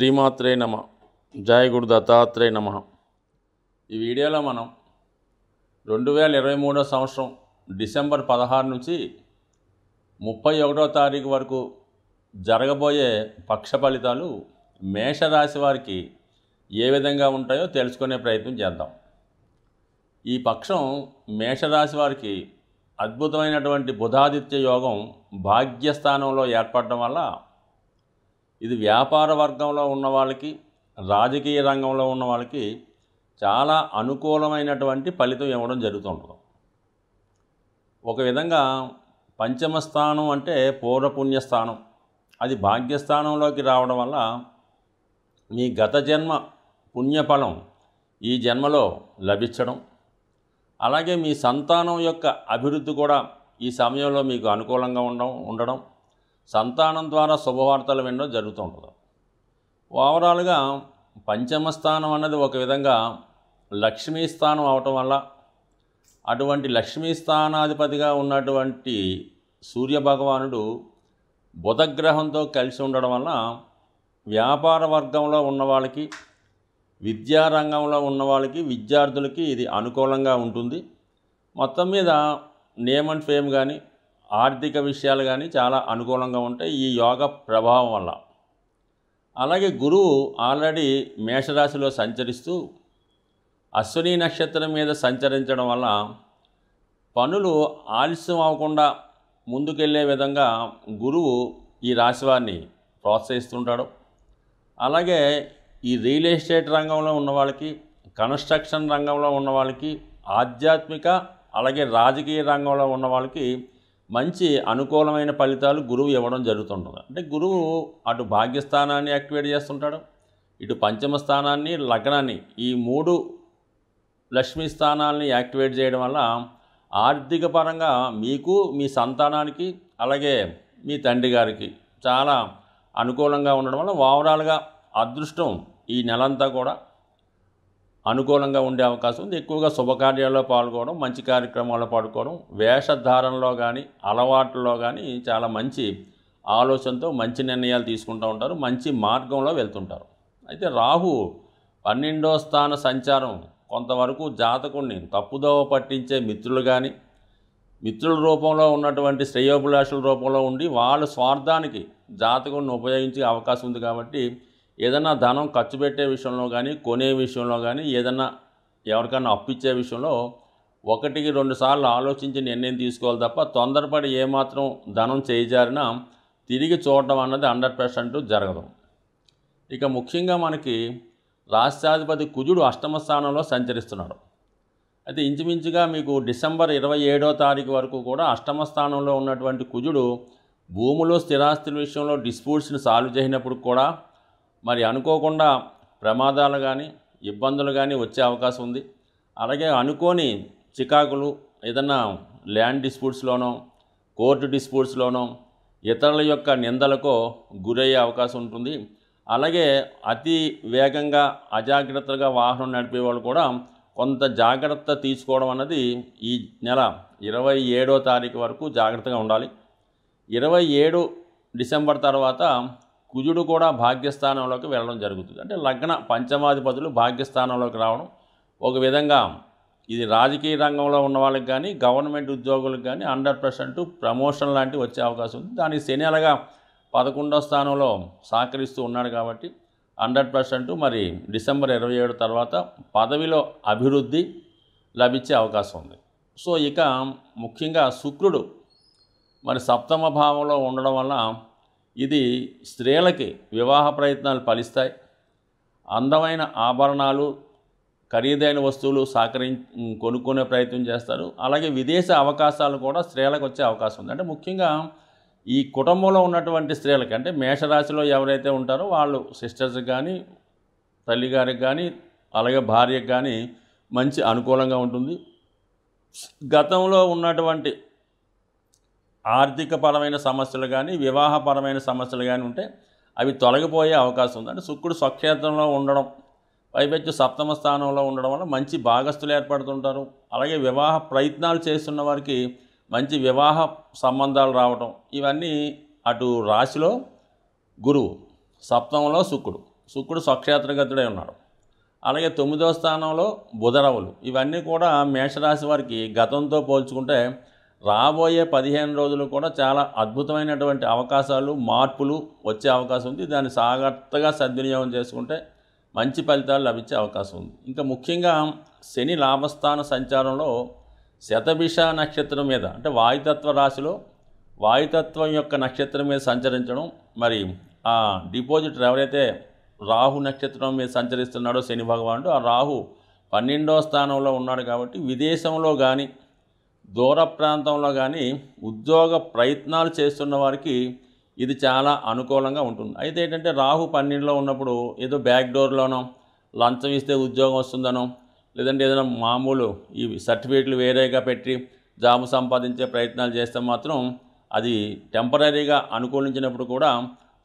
శ్రీమాత్రే నమ జాయ్ గురు దత్తాత్రేయ నమ ఈ వీడియోలో మనం రెండు వేల ఇరవై మూడో సంవత్సరం డిసెంబర్ పదహారు నుంచి ముప్పై ఒకటో తారీఖు వరకు జరగబోయే పక్ష ఫలితాలు మేషరాశి వారికి ఏ విధంగా ఉంటాయో తెలుసుకునే ప్రయత్నం చేద్దాం ఈ పక్షం మేషరాశి వారికి అద్భుతమైనటువంటి బుధాదిత్య యోగం భాగ్యస్థానంలో ఏర్పడడం వల్ల ఇది వ్యాపార వర్గంలో ఉన్న వాళ్ళకి రాజకీయ రంగంలో ఉన్న వాళ్ళకి చాలా అనుకూలమైనటువంటి ఫలితం ఇవ్వడం జరుగుతుంటుంది ఒక విధంగా పంచమ స్థానం అంటే పూర్వపుణ్యస్థానం అది భాగ్యస్థానంలోకి రావడం వల్ల మీ గత జన్మ పుణ్యఫలం ఈ జన్మలో లభించడం అలాగే మీ సంతానం యొక్క అభివృద్ధి కూడా ఈ సమయంలో మీకు అనుకూలంగా ఉండడం ఉండడం సంతానం ద్వారా శుభవార్తలు వినడం జరుగుతూ ఉంటుంది ఓవరాల్గా పంచమ స్థానం అన్నది ఒక విధంగా లక్ష్మీ స్థానం అవటం వల్ల అటువంటి లక్ష్మీ స్థానాధిపతిగా ఉన్నటువంటి సూర్యభగవానుడు బుధగ్రహంతో కలిసి ఉండడం వల్ల వ్యాపార వర్గంలో ఉన్న వాళ్ళకి విద్యారంగంలో ఉన్న వాళ్ళకి విద్యార్థులకి ఇది అనుకూలంగా ఉంటుంది మొత్తం మీద నేమ్ అండ్ ఫేమ్ కానీ ఆర్థిక విషయాలు కానీ చాలా అనుకూలంగా ఉంటాయి ఈ యోగ ప్రభావం వల్ల అలాగే గురువు ఆల్రెడీ మేషరాశిలో సంచరిస్తూ అశ్విని నక్షత్రం మీద సంచరించడం వల్ల పనులు ఆలస్యం అవ్వకుండా ముందుకెళ్లే విధంగా గురువు ఈ రాశివారిని ప్రోత్సహిస్తుంటాడు అలాగే ఈ రియల్ ఎస్టేట్ రంగంలో ఉన్న వాళ్ళకి కన్స్ట్రక్షన్ రంగంలో ఉన్న వాళ్ళకి ఆధ్యాత్మిక అలాగే రాజకీయ రంగంలో ఉన్న వాళ్ళకి మంచి అనుకూలమైన ఫలితాలు గురువు ఇవ్వడం జరుగుతుంటుంది అంటే గురువు అటు భాగ్యస్థానాన్ని యాక్టివేట్ చేస్తుంటాడు ఇటు పంచమ స్థానాన్ని లగ్నాన్ని ఈ మూడు లక్ష్మీ స్థానాలని యాక్టివేట్ చేయడం వల్ల ఆర్థిక పరంగా మీకు మీ సంతానానికి అలాగే మీ తండ్రి గారికి చాలా అనుకూలంగా ఉండడం వల్ల ఓవరాల్గా అదృష్టం ఈ నెలంతా కూడా అనుకూలంగా ఉండే అవకాశం ఉంది ఎక్కువగా శుభకార్యాల్లో పాల్గొనడం మంచి కార్యక్రమాల్లో పాడుకోవడం వేషధారణలో కానీ అలవాట్లలో కానీ చాలా మంచి ఆలోచనతో మంచి నిర్ణయాలు తీసుకుంటూ ఉంటారు మంచి మార్గంలో వెళ్తుంటారు అయితే రాహు పన్నెండో స్థాన సంచారం కొంతవరకు జాతకుడిని తప్పుదోవ పట్టించే మిత్రులు కానీ మిత్రుల రూపంలో ఉన్నటువంటి శ్రేయోభిలాషుల రూపంలో ఉండి వాళ్ళ స్వార్థానికి జాతకుడిని ఉపయోగించే అవకాశం ఉంది కాబట్టి ఏదైనా ధనం ఖర్చు పెట్టే విషయంలో కానీ కొనే విషయంలో కానీ ఏదైనా ఎవరికైనా అప్పిచ్చే విషయంలో ఒకటికి రెండు సార్లు ఆలోచించి నిర్ణయం తీసుకోవాలి తప్ప తొందరపడి ఏమాత్రం ధనం చేయిజారినా తిరిగి చూడటం అన్నది హండ్రెడ్ పర్సెంట్ జరగదు ఇక ముఖ్యంగా మనకి రాష్ట్రాధిపతి కుజుడు అష్టమ స్థానంలో సంచరిస్తున్నాడు అయితే ఇంచుమించుగా మీకు డిసెంబర్ ఇరవై ఏడో తారీఖు వరకు కూడా అష్టమ స్థానంలో ఉన్నటువంటి కుజుడు భూములో స్థిరాస్తుల విషయంలో డిస్ప్యూట్స్ని సాల్వ్ చేసినప్పుడు కూడా మరి అనుకోకుండా ప్రమాదాలు కానీ ఇబ్బందులు కానీ వచ్చే అవకాశం ఉంది అలాగే అనుకోని చికాకులు ఏదన్నా ల్యాండ్ డిస్ప్యూట్స్లోనో కోర్టు డిస్ప్యూట్స్లోనో ఇతరుల యొక్క నిందలకు గురయ్యే అవకాశం ఉంటుంది అలాగే అతి వేగంగా అజాగ్రత్తగా వాహనం నడిపే వాళ్ళు కూడా కొంత జాగ్రత్త తీసుకోవడం అన్నది ఈ నెల ఇరవై ఏడో తారీఖు వరకు జాగ్రత్తగా ఉండాలి ఇరవై ఏడు డిసెంబర్ తర్వాత కుజుడు కూడా భాగ్యస్థానంలోకి వెళ్ళడం జరుగుతుంది అంటే లగ్న పంచమాధిపతులు భాగ్యస్థానంలోకి రావడం ఒక విధంగా ఇది రాజకీయ రంగంలో ఉన్న వాళ్ళకి కానీ గవర్నమెంట్ ఉద్యోగులకు కానీ హండ్రెడ్ పర్సెంట్ ప్రమోషన్ లాంటివి వచ్చే అవకాశం ఉంది దానికి శని అలాగా పదకొండో స్థానంలో సహకరిస్తూ ఉన్నాడు కాబట్టి హండ్రెడ్ పర్సెంట్ మరి డిసెంబర్ ఇరవై ఏడు తర్వాత పదవిలో అభివృద్ధి లభించే అవకాశం ఉంది సో ఇక ముఖ్యంగా శుక్రుడు మరి సప్తమ భావంలో ఉండడం వల్ల ఇది స్త్రీలకి వివాహ ప్రయత్నాలు ఫలిస్తాయి అందమైన ఆభరణాలు ఖరీదైన వస్తువులు సహకరి కొనుక్కునే ప్రయత్నం చేస్తారు అలాగే విదేశ అవకాశాలు కూడా స్త్రీలకు వచ్చే అవకాశం ఉంది అంటే ముఖ్యంగా ఈ కుటుంబంలో ఉన్నటువంటి స్త్రీలకి అంటే మేషరాశిలో ఎవరైతే ఉంటారో వాళ్ళు సిస్టర్స్కి కానీ తల్లిగారికి కానీ అలాగే భార్యకు కానీ మంచి అనుకూలంగా ఉంటుంది గతంలో ఉన్నటువంటి ఆర్థికపరమైన సమస్యలు కానీ వివాహపరమైన సమస్యలు కానీ ఉంటే అవి తొలగిపోయే అవకాశం ఉంది అంటే శుక్రుడు స్వక్షేత్రంలో ఉండడం పైపెచ్చు సప్తమ స్థానంలో ఉండడం వల్ల మంచి భాగస్థులు ఏర్పడుతుంటారు అలాగే వివాహ ప్రయత్నాలు చేస్తున్న వారికి మంచి వివాహ సంబంధాలు రావడం ఇవన్నీ అటు రాశిలో గురువు సప్తమంలో శుక్రుడు శుక్రుడు స్వక్షేత్రగతుడై ఉన్నాడు అలాగే తొమ్మిదవ స్థానంలో బుధరవులు ఇవన్నీ కూడా మేషరాశి వారికి గతంతో పోల్చుకుంటే రాబోయే పదిహేను రోజులు కూడా చాలా అద్భుతమైనటువంటి అవకాశాలు మార్పులు వచ్చే అవకాశం ఉంది దాన్ని సాగర్తగా సద్వినియోగం చేసుకుంటే మంచి ఫలితాలు లభించే అవకాశం ఉంది ఇంకా ముఖ్యంగా శని లాభస్థాన సంచారంలో శతభిష నక్షత్రం మీద అంటే వాయుతత్వ రాశిలో వాయుతత్వం యొక్క నక్షత్రం మీద సంచరించడం మరి ఆ డిపాజిటర్ ఎవరైతే రాహు నక్షత్రం మీద సంచరిస్తున్నాడో శని భగవానుడు ఆ రాహు పన్నెండో స్థానంలో ఉన్నాడు కాబట్టి విదేశంలో కానీ దూర ప్రాంతంలో కానీ ఉద్యోగ ప్రయత్నాలు చేస్తున్న వారికి ఇది చాలా అనుకూలంగా ఉంటుంది అయితే ఏంటంటే రాహు పన్నెండులో ఉన్నప్పుడు ఏదో బ్యాక్ డోర్లోనో లంచం ఇస్తే ఉద్యోగం వస్తుందనో లేదంటే ఏదైనా మామూలు ఈ సర్టిఫికేట్లు వేరేగా పెట్టి జాబు సంపాదించే ప్రయత్నాలు చేస్తే మాత్రం అది టెంపరీగా అనుకూలించినప్పుడు కూడా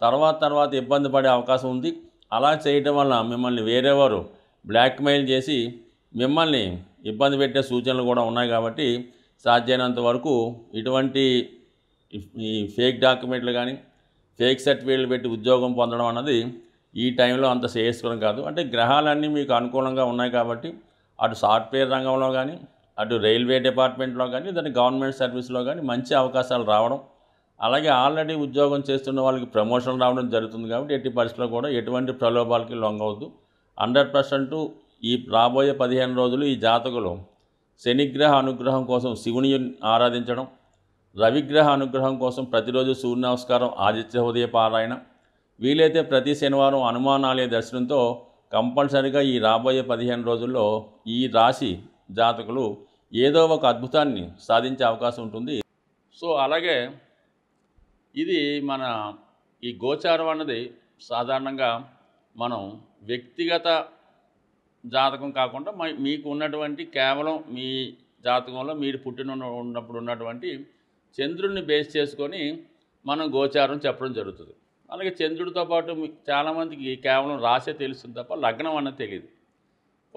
తర్వాత తర్వాత ఇబ్బంది పడే అవకాశం ఉంది అలా చేయడం వల్ల మిమ్మల్ని వేరేవారు బ్లాక్మెయిల్ చేసి మిమ్మల్ని ఇబ్బంది పెట్టే సూచనలు కూడా ఉన్నాయి కాబట్టి సాధ్యమైనంత వరకు ఇటువంటి ఈ ఫేక్ డాక్యుమెంట్లు కానీ ఫేక్ సర్టిఫికేట్లు పెట్టి ఉద్యోగం పొందడం అన్నది ఈ టైంలో అంత శ్రేయస్కరం కాదు అంటే గ్రహాలన్నీ మీకు అనుకూలంగా ఉన్నాయి కాబట్టి అటు సాఫ్ట్వేర్ రంగంలో కానీ అటు రైల్వే డిపార్ట్మెంట్లో కానీ దాని గవర్నమెంట్ సర్వీస్లో కానీ మంచి అవకాశాలు రావడం అలాగే ఆల్రెడీ ఉద్యోగం చేస్తున్న వాళ్ళకి ప్రమోషన్ రావడం జరుగుతుంది కాబట్టి ఎట్టి పరిస్థితుల్లో కూడా ఎటువంటి ప్రలోభాలకి లొంగవద్దు హండ్రెడ్ పర్సెంట్ ఈ రాబోయే పదిహేను రోజులు ఈ జాతకులు శనిగ్రహ అనుగ్రహం కోసం శివుని ఆరాధించడం రవిగ్రహ అనుగ్రహం కోసం ప్రతిరోజు సూర్య నమస్కారం ఆదిత్య హృదయ పారాయణ వీలైతే ప్రతి శనివారం హనుమానాలయ దర్శనంతో కంపల్సరిగా ఈ రాబోయే పదిహేను రోజుల్లో ఈ రాశి జాతకులు ఏదో ఒక అద్భుతాన్ని సాధించే అవకాశం ఉంటుంది సో అలాగే ఇది మన ఈ గోచారం అన్నది సాధారణంగా మనం వ్యక్తిగత జాతకం కాకుండా మీకు ఉన్నటువంటి కేవలం మీ జాతకంలో మీరు పుట్టిన ఉన్నప్పుడు ఉన్నటువంటి చంద్రుడిని బేస్ చేసుకొని మనం గోచారం చెప్పడం జరుగుతుంది అలాగే చంద్రుడితో పాటు చాలామందికి కేవలం రాసే తెలుస్తుంది తప్ప లగ్నం అన్నది తెలియదు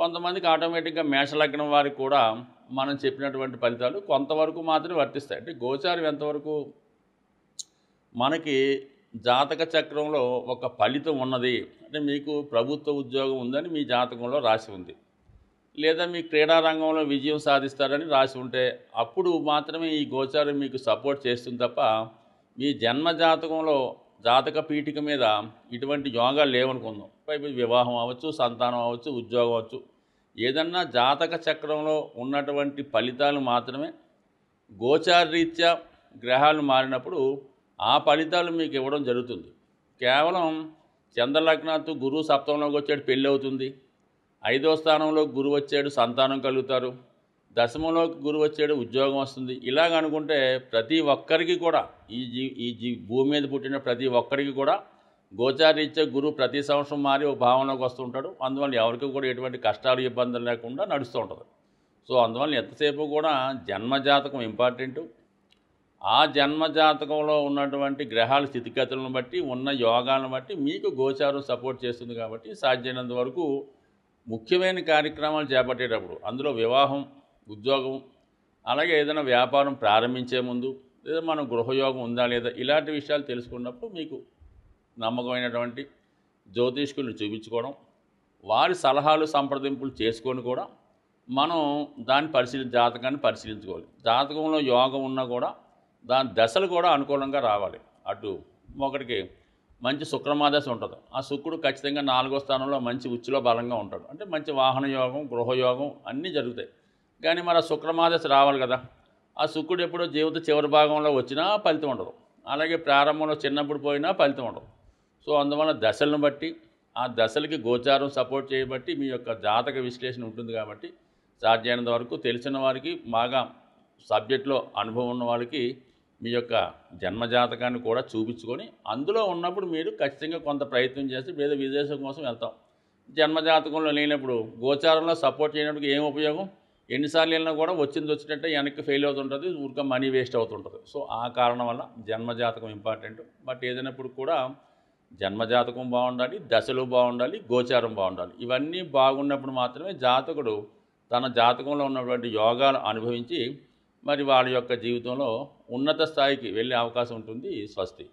కొంతమందికి ఆటోమేటిక్గా మేషలగ్నం వారికి కూడా మనం చెప్పినటువంటి ఫలితాలు కొంతవరకు మాత్రమే వర్తిస్తాయి అంటే గోచారం ఎంతవరకు మనకి జాతక చక్రంలో ఒక ఫలితం ఉన్నది అంటే మీకు ప్రభుత్వ ఉద్యోగం ఉందని మీ జాతకంలో రాసి ఉంది లేదా మీ క్రీడారంగంలో విజయం సాధిస్తారని రాసి ఉంటే అప్పుడు మాత్రమే ఈ గోచారం మీకు సపోర్ట్ చేస్తుంది తప్ప మీ జన్మ జాతకంలో జాతక పీఠిక మీద ఇటువంటి యోగాలు లేవనుకుందాం పైపు వివాహం అవ్వచ్చు సంతానం అవ్వచ్చు ఉద్యోగం అవ్వచ్చు ఏదన్నా జాతక చక్రంలో ఉన్నటువంటి ఫలితాలు మాత్రమే గోచారరీత్యా గ్రహాలు మారినప్పుడు ఆ ఫలితాలు మీకు ఇవ్వడం జరుగుతుంది కేవలం చంద్రలగ్నాథ్ గురువు సప్తంలోకి వచ్చాడు పెళ్ళి అవుతుంది ఐదో స్థానంలో గురువు వచ్చాడు సంతానం కలుగుతారు దశమంలోకి గురువు వచ్చాడు ఉద్యోగం వస్తుంది ఇలాగ అనుకుంటే ప్రతి ఒక్కరికి కూడా ఈ జీ ఈ జీ భూమి మీద పుట్టిన ప్రతి ఒక్కరికి కూడా గోచారీత్యా గురువు ప్రతి సంవత్సరం మారి ఒక భావనలోకి వస్తుంటాడు అందువల్ల ఎవరికి కూడా ఎటువంటి కష్టాలు ఇబ్బందులు లేకుండా నడుస్తూ ఉంటుంది సో అందువల్ల ఎంతసేపు కూడా జన్మజాతకం ఇంపార్టెంటు ఆ జన్మజాతకంలో ఉన్నటువంటి గ్రహాల స్థితిగతులను బట్టి ఉన్న యోగాలను బట్టి మీకు గోచారం సపోర్ట్ చేస్తుంది కాబట్టి సాధ్యమైనంత వరకు ముఖ్యమైన కార్యక్రమాలు చేపట్టేటప్పుడు అందులో వివాహం ఉద్యోగం అలాగే ఏదైనా వ్యాపారం ప్రారంభించే ముందు లేదా మనం గృహయోగం ఉందా లేదా ఇలాంటి విషయాలు తెలుసుకున్నప్పుడు మీకు నమ్మకమైనటువంటి జ్యోతిష్కులను చూపించుకోవడం వారి సలహాలు సంప్రదింపులు చేసుకొని కూడా మనం దాన్ని పరిశీలి జాతకాన్ని పరిశీలించుకోవాలి జాతకంలో యోగం ఉన్నా కూడా దాని దశలు కూడా అనుకూలంగా రావాలి అటు ఒకటికి మంచి శుక్రమాదశ ఉంటుంది ఆ శుక్రుడు ఖచ్చితంగా నాలుగో స్థానంలో మంచి ఉచ్చులో బలంగా ఉంటాడు అంటే మంచి వాహన యోగం గృహయోగం అన్నీ జరుగుతాయి కానీ మరి ఆ శుక్రమాదశ రావాలి కదా ఆ శుక్రుడు ఎప్పుడో జీవిత చివరి భాగంలో వచ్చినా ఫలితం ఉండదు అలాగే ప్రారంభంలో చిన్నప్పుడు పోయినా ఫలితం ఉండదు సో అందువల్ల దశలను బట్టి ఆ దశలకి గోచారం సపోర్ట్ చేయబట్టి మీ యొక్క జాతక విశ్లేషణ ఉంటుంది కాబట్టి సాధ్యమైనంత వరకు తెలిసిన వారికి బాగా సబ్జెక్ట్లో అనుభవం ఉన్న వాళ్ళకి మీ యొక్క జన్మజాతకాన్ని కూడా చూపించుకొని అందులో ఉన్నప్పుడు మీరు ఖచ్చితంగా కొంత ప్రయత్నం చేసి మీద విదేశం కోసం వెళ్తాం జన్మజాతకంలో లేనప్పుడు గోచారంలో సపోర్ట్ చేయడానికి ఏం ఉపయోగం ఎన్నిసార్లు వెళ్ళినా కూడా వచ్చింది వచ్చినట్టే వెనక్కి ఫెయిల్ అవుతుంటుంది ఊరిక మనీ వేస్ట్ అవుతుంటుంది సో ఆ కారణం వల్ల జన్మజాతకం ఇంపార్టెంట్ బట్ ఏదైనప్పుడు కూడా జన్మజాతకం బాగుండాలి దశలు బాగుండాలి గోచారం బాగుండాలి ఇవన్నీ బాగున్నప్పుడు మాత్రమే జాతకుడు తన జాతకంలో ఉన్నటువంటి యోగాలు అనుభవించి మరి వాళ్ళ యొక్క జీవితంలో ఉన్నత స్థాయికి వెళ్ళే అవకాశం ఉంటుంది స్వస్తి